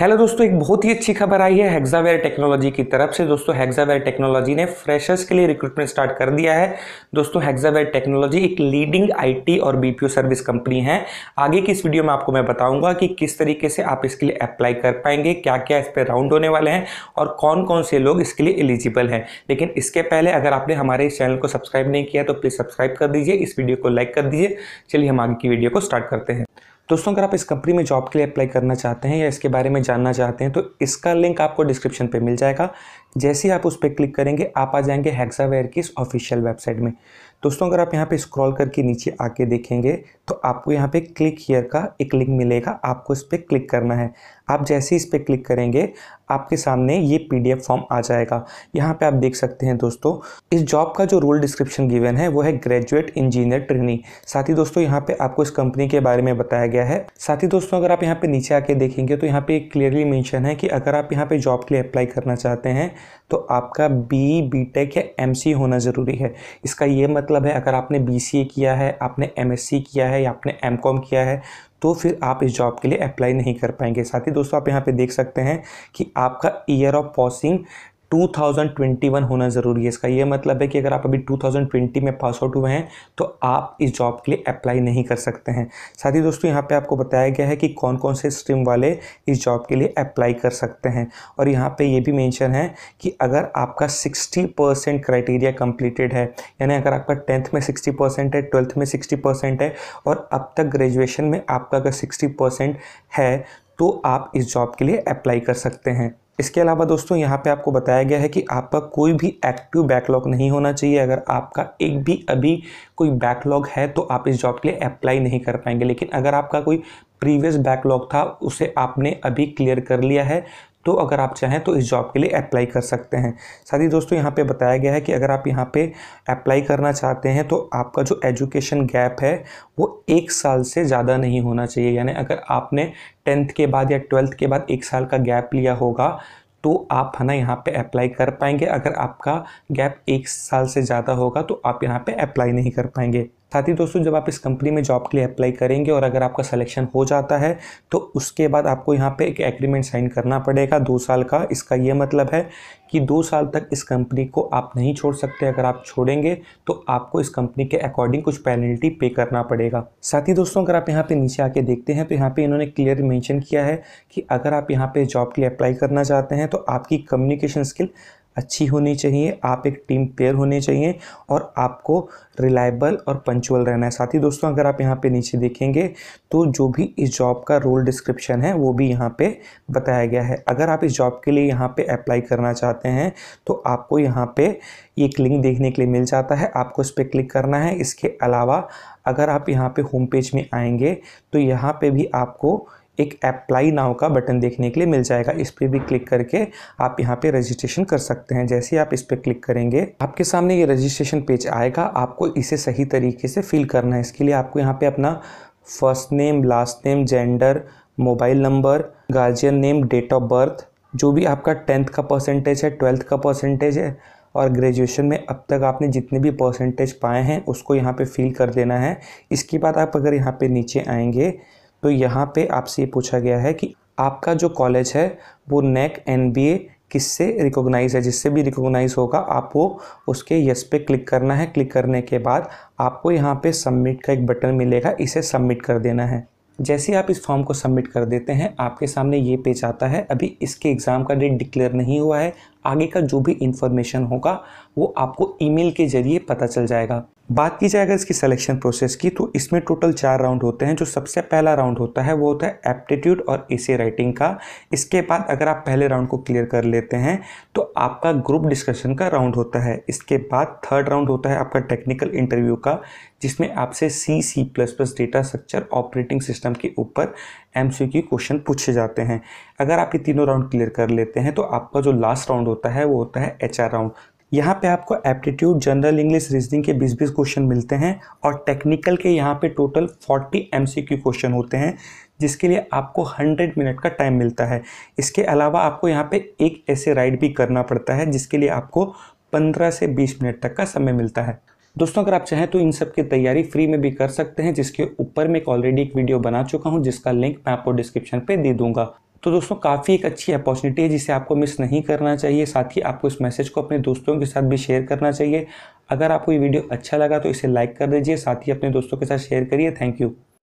hello दोस्तों एक बहुत ही अच्छी खबर आई है हेक्सावेयर टेक्नोलॉजी की तरफ से दोस्तों हेक्सावेयर टेक्नोलॉजी ने फ्रेशर्स के लिए रिक्रूटमेंट स्टार्ट कर दिया है दोस्तों हेक्सावेयर टेक्नोलॉजी एक लीडिंग आईटी और बीपीओ सर्विस कंपनी है आगे की इस वीडियो में आपको मैं बताऊंगा कि किस तरीके से आप इसके लिए अप्लाई कर पाएंगे क्या क्या इस पर राउंड होने वाले हैं और कौन कौन से लोग इसके लिए एलिजिबल हैं लेकिन इसके पहले अगर आपने हमारे इस चैनल को सब्सक्राइब नहीं किया तो प्लीज़ सब्सक्राइब कर दीजिए इस वीडियो को लाइक कर दीजिए चलिए हम आगे की वीडियो को स्टार्ट करते हैं दोस्तों अगर आप इस कंपनी में जॉब के लिए अप्लाई करना चाहते हैं या इसके बारे में जानना चाहते हैं तो इसका लिंक आपको डिस्क्रिप्शन पे मिल जाएगा जैसे ही आप उस पर क्लिक करेंगे आप आ जाएंगे हेक्सावेयर की इस ऑफिशियल वेबसाइट में दोस्तों अगर आप यहाँ पे स्क्रॉल करके नीचे आके देखेंगे तो आपको यहाँ पे क्लिक हियर का एक लिंक मिलेगा आपको इस पर क्लिक करना है आप जैसे ही इस पर क्लिक करेंगे आपके सामने ये पीडीएफ फॉर्म आ जाएगा यहाँ पे आप देख सकते हैं दोस्तों इस जॉब का जो रोल डिस्क्रिप्शन गिवन है वो है ग्रेजुएट इंजीनियर ट्रेनिंग साथ ही दोस्तों यहाँ पे आपको इस कंपनी के बारे में बताया गया है साथ ही दोस्तों अगर आप यहाँ पे नीचे आके देखेंगे तो यहाँ पे क्लियरली मैंशन है कि अगर आप यहाँ पे जॉब के लिए अप्लाई करना चाहते हैं तो आपका बी बी या एम होना ज़रूरी है इसका ये मतलब मतलब है अगर आपने बी किया है आपने एम किया है या आपने एम किया है तो फिर आप इस जॉब के लिए अप्लाई नहीं कर पाएंगे साथ ही दोस्तों आप यहाँ पे देख सकते हैं कि आपका ईयर ऑफ पॉसिंग 2021 होना ज़रूरी है इसका ये मतलब है कि अगर आप अभी 2020 में पास आउट हुए हैं तो आप इस जॉब के लिए अप्लाई नहीं कर सकते हैं साथ ही दोस्तों यहाँ पे आपको बताया गया है कि कौन कौन से स्ट्रीम वाले इस जॉब के लिए अप्लाई कर सकते हैं और यहाँ पे ये भी मेंशन है कि अगर आपका 60 परसेंट क्राइटेरिया कम्प्लीटेड है यानी अगर आपका टेंथ में सिक्सटी परसेंट है ट्वेल्थ में सिक्सटी परसेंट है और अब तक ग्रेजुएशन में आपका अगर सिक्सटी परसेंट है तो आप इस जॉब के लिए अप्लाई कर सकते हैं इसके अलावा दोस्तों यहाँ पे आपको बताया गया है कि आपका कोई भी एक्टिव बैकलॉग नहीं होना चाहिए अगर आपका एक भी अभी कोई बैकलॉग है तो आप इस जॉब के लिए अप्लाई नहीं कर पाएंगे लेकिन अगर आपका कोई प्रीवियस बैकलॉग था उसे आपने अभी क्लियर कर लिया है तो अगर आप चाहें तो इस जॉब के लिए अप्लाई कर सकते हैं साथ ही दोस्तों यहाँ पे बताया गया है कि अगर आप यहाँ पे अप्लाई करना चाहते हैं तो आपका जो एजुकेशन गैप है वो एक साल से ज़्यादा नहीं होना चाहिए यानी अगर आपने टेंथ के बाद या ट्वेल्थ के बाद एक साल का गैप लिया होगा तो आप है ना यहाँ पे अप्लाई कर पाएंगे अगर आपका गैप एक साल से ज़्यादा होगा तो आप यहाँ पे अप्लाई नहीं कर पाएंगे साथ ही दोस्तों जब आप इस कंपनी में जॉब के लिए अप्लाई करेंगे और अगर आपका सिलेक्शन हो जाता है तो उसके बाद आपको यहाँ पे एक एग्रीमेंट साइन करना पड़ेगा दो साल का इसका ये मतलब है कि दो साल तक इस कंपनी को आप नहीं छोड़ सकते अगर आप छोड़ेंगे तो आपको इस कंपनी के अकॉर्डिंग कुछ पेनल्टी पे करना पड़ेगा साथ ही दोस्तों अगर आप यहाँ पे नीचे आके देखते हैं तो यहाँ पे इन्होंने क्लियर मेंशन किया है कि अगर आप यहाँ पे जॉब के लिए अप्लाई करना चाहते हैं तो आपकी कम्युनिकेशन स्किल अच्छी होनी चाहिए आप एक टीम प्लेयर होने चाहिए और आपको रिलायबल और पंचुअल रहना है साथ ही दोस्तों अगर आप यहाँ पे नीचे देखेंगे तो जो भी इस जॉब का रोल डिस्क्रिप्शन है वो भी यहाँ पे बताया गया है अगर आप इस जॉब के लिए यहाँ पे अप्लाई करना चाहते हैं तो आपको यहाँ पे एक लिंक देखने के लिए मिल जाता है आपको इस पर क्लिक करना है इसके अलावा अगर आप यहाँ पर होम पेज में आएंगे तो यहाँ पर भी आपको एक अप्लाई नाव का बटन देखने के लिए मिल जाएगा इस पर भी क्लिक करके आप यहाँ पे रजिस्ट्रेशन कर सकते हैं जैसे ही आप इस पर क्लिक करेंगे आपके सामने ये रजिस्ट्रेशन पेज आएगा आपको इसे सही तरीके से फिल करना है इसके लिए आपको यहाँ पे अपना first name last name gender mobile number guardian name date of birth जो भी आपका टेंथ का परसेंटेज है ट्वेल्थ का परसेंटेज है और ग्रेजुएशन में अब तक आपने जितने भी परसेंटेज पाए हैं उसको यहाँ पे फिल कर देना है इसके बाद आप अगर यहाँ पे नीचे आएंगे तो यहाँ पे आपसे ये पूछा गया है कि आपका जो कॉलेज है वो नेक एन बी ए किससे रिकोगनाइज है जिससे भी रिकोगनाइज होगा आपको उसके यस पे क्लिक करना है क्लिक करने के बाद आपको यहाँ पे सबमिट का एक बटन मिलेगा इसे सबमिट कर देना है जैसे आप इस फॉर्म को सबमिट कर देते हैं आपके सामने ये पेज आता है अभी इसके एग्ज़ाम का डेट डिक्लेयर नहीं हुआ है आगे का जो भी इन्फॉर्मेशन होगा वो आपको ईमेल के ज़रिए पता चल जाएगा बात की जाए अगर इसकी सिलेक्शन प्रोसेस की तो इसमें टोटल चार राउंड होते हैं जो सबसे पहला राउंड होता है वो होता है एप्टीट्यूड और एसे राइटिंग का इसके बाद अगर आप पहले राउंड को क्लियर कर लेते हैं तो आपका ग्रुप डिस्कशन का राउंड होता है इसके बाद थर्ड राउंड होता है आपका टेक्निकल इंटरव्यू का जिसमें आपसे C C plus plus data structure operating system के ऊपर एम सी क्वेश्चन पूछे जाते हैं अगर आप ये तीनों राउंड क्लियर कर लेते हैं तो आपका जो लास्ट राउंड होता है वो होता है एच आर राउंड यहाँ पे आपको एप्टीट्यूड जनरल इंग्लिश रीजनिंग के 20 बीस क्वेश्चन मिलते हैं और टेक्निकल के यहाँ पे टोटल 40 एमसीक्यू क्वेश्चन होते हैं जिसके लिए आपको 100 मिनट का टाइम मिलता है इसके अलावा आपको यहाँ पे एक ऐसे राइड भी करना पड़ता है जिसके लिए आपको 15 से 20 मिनट तक का समय मिलता है दोस्तों अगर आप चाहें तो इन सब की तैयारी फ्री में भी कर सकते हैं जिसके ऊपर मैं एक ऑलरेडी एक वीडियो बना चुका हूं जिसका लिंक मैं आपको डिस्क्रिप्शन पे दे दूंगा तो दोस्तों काफ़ी एक अच्छी अपॉर्चुनिटी है जिसे आपको मिस नहीं करना चाहिए साथ ही आपको इस मैसेज को अपने दोस्तों के साथ भी शेयर करना चाहिए अगर आपको ये वीडियो अच्छा लगा तो इसे लाइक कर दीजिए साथ ही अपने दोस्तों के साथ शेयर करिए थैंक यू